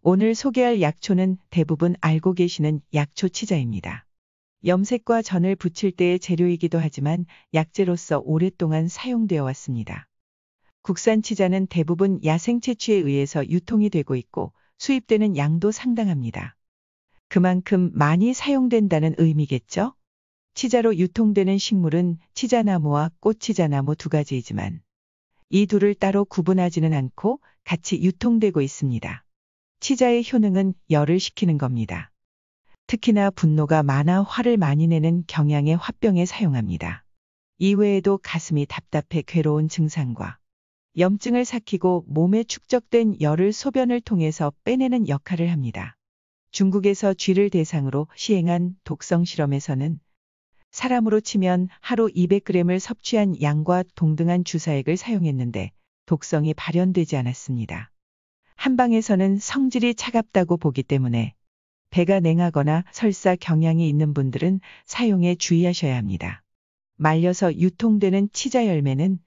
오늘 소개할 약초는 대부분 알고 계시는 약초치자입니다 염색과 전을 붙일 때의 재료이기도 하지만 약재로서 오랫동안 사용되어 왔습니다. 국산 치자는 대부분 야생 채취에 의해서 유통이 되고 있고 수입되는 양도 상당합니다. 그만큼 많이 사용된다는 의미겠죠? 치자로 유통되는 식물은 치자나무와 꽃치자나무 두 가지이지만 이 둘을 따로 구분하지는 않고 같이 유통되고 있습니다. 치자의 효능은 열을 식히는 겁니다. 특히나 분노가 많아 화를 많이 내는 경향의 화병에 사용합니다. 이외에도 가슴이 답답해 괴로운 증상과 염증을 삭히고 몸에 축적된 열을 소변을 통해서 빼내는 역할을 합니다. 중국에서 쥐를 대상으로 시행한 독성 실험에서는 사람으로 치면 하루 200g을 섭취한 양과 동등한 주사액을 사용했는데 독성이 발현되지 않았습니다. 한방에서는 성질이 차갑다고 보기 때문에 배가 냉하거나 설사 경향이 있는 분들은 사용에 주의하셔야 합니다. 말려서 유통되는 치자 열매는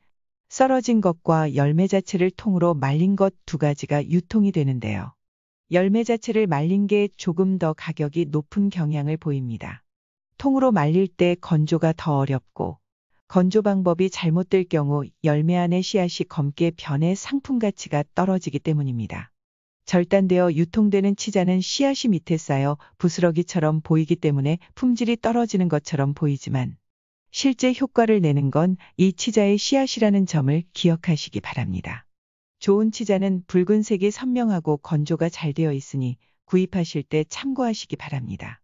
썰어진 것과 열매 자체를 통으로 말린 것 두 가지가 유통이 되는데요. 열매 자체를 말린 게 조금 더 가격이 높은 경향을 보입니다. 통으로 말릴 때 건조가 더 어렵고 건조 방법이 잘못될 경우 열매 안의 씨앗이 검게 변해 상품 가치가 떨어지기 때문입니다. 절단되어 유통되는 치자는 씨앗이 밑에 쌓여 부스러기처럼 보이기 때문에 품질이 떨어지는 것처럼 보이지만 실제 효과를 내는 건 이 치자의 씨앗이라는 점을 기억하시기 바랍니다. 좋은 치자는 붉은색이 선명하고 건조가 잘 되어 있으니 구입하실 때 참고하시기 바랍니다.